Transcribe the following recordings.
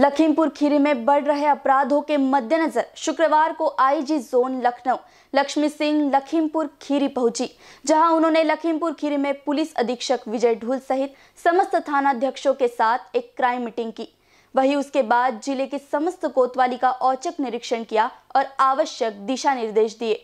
लखीमपुर खीरी में बढ़ रहे अपराधों के मद्देनजर शुक्रवार को आईजी जोन लखनऊ लक्ष्मी सिंह लखीमपुर खीरी पहुंची जहां उन्होंने लखीमपुर खीरी में पुलिस अधीक्षक विजय ढूल सहित समस्त थानाध्यक्षों के साथ एक क्राइम मीटिंग की वहीं उसके बाद जिले के समस्त कोतवाली का औचक निरीक्षण किया और आवश्यक दिशा निर्देश दिए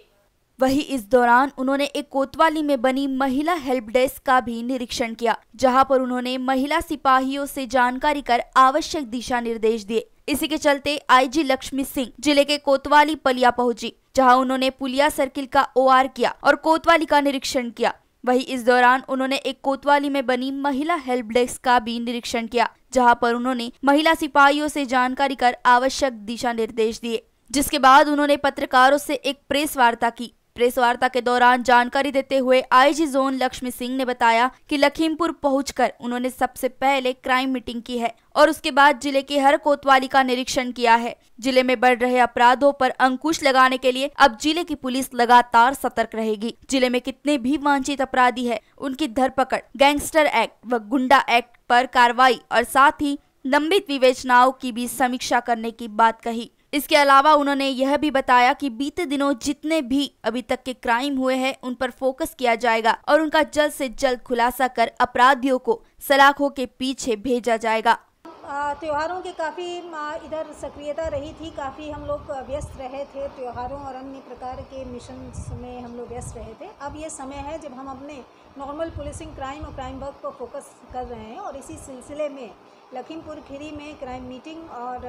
वहीं इस दौरान उन्होंने एक कोतवाली में बनी महिला हेल्प डेस्क का भी निरीक्षण किया जहां पर उन्होंने महिला सिपाहियों से जानकारी कर आवश्यक दिशा निर्देश दिए इसी के चलते आईजी लक्ष्मी सिंह जिले के कोतवाली पलिया पहुंची जहां उन्होंने पुलिया सर्किल का ओआर किया और कोतवाली का निरीक्षण किया वही इस दौरान उन्होंने एक कोतवाली में बनी महिला हेल्प डेस्क का भी निरीक्षण किया जहाँ पर उन्होंने महिला सिपाहियों से जानकारी कर आवश्यक दिशा निर्देश दिए जिसके बाद उन्होंने पत्रकारों से एक प्रेस वार्ता की प्रेस वार्ता के दौरान जानकारी देते हुए आईजी जोन लक्ष्मी सिंह ने बताया कि लखीमपुर पहुंचकर उन्होंने सबसे पहले क्राइम मीटिंग की है और उसके बाद जिले की हर कोतवाली का निरीक्षण किया है जिले में बढ़ रहे अपराधों पर अंकुश लगाने के लिए अब जिले की पुलिस लगातार सतर्क रहेगी जिले में कितने भी वांछित अपराधी है उनकी धरपकड़ गैंगस्टर एक्ट व गुंडा एक्ट पर कार्रवाई और साथ ही लंबित विवेचनाओं की भी समीक्षा करने की बात कही इसके अलावा उन्होंने यह भी बताया कि बीते दिनों जितने भी अभी तक के क्राइम हुए हैं उन पर फोकस किया जाएगा और उनका जल्द से जल्द खुलासा कर अपराधियों को सलाखों के पीछे भेजा जाएगा त्योहारों के काफ़ी इधर सक्रियता रही थी काफ़ी हम लोग व्यस्त रहे थे त्योहारों और अन्य प्रकार के मिशन में हम लोग व्यस्त रहे थे अब ये समय है जब हम अपने नॉर्मल पुलिसिंग क्राइम और क्राइम वर्क पर फोकस कर रहे हैं और इसी सिलसिले में लखीमपुर खीरी में क्राइम मीटिंग और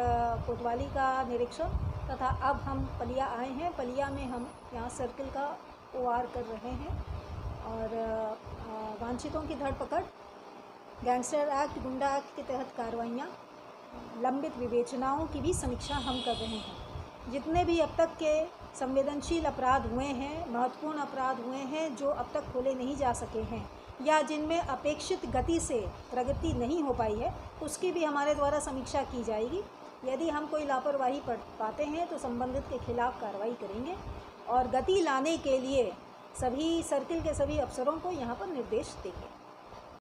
कोतवाली का निरीक्षण तथा अब हम पलिया आए हैं पलिया में हम यहाँ सर्किल का ओ कर रहे हैं और वांछितों की धरपकड़ गैंगस्टर एक्ट गुंडा एक्ट के तहत कार्रवाइयाँ लंबित विवेचनाओं की भी समीक्षा हम कर रहे हैं जितने भी अब तक के संवेदनशील अपराध हुए हैं महत्वपूर्ण अपराध हुए हैं जो अब तक खोले नहीं जा सके हैं या जिनमें अपेक्षित गति से प्रगति नहीं हो पाई है उसकी भी हमारे द्वारा समीक्षा की जाएगी यदि हम कोई लापरवाही पाते हैं तो संबंधित के खिलाफ कार्रवाई करेंगे और गति लाने के लिए सभी सर्किल के सभी अफसरों को यहाँ पर निर्देश देंगे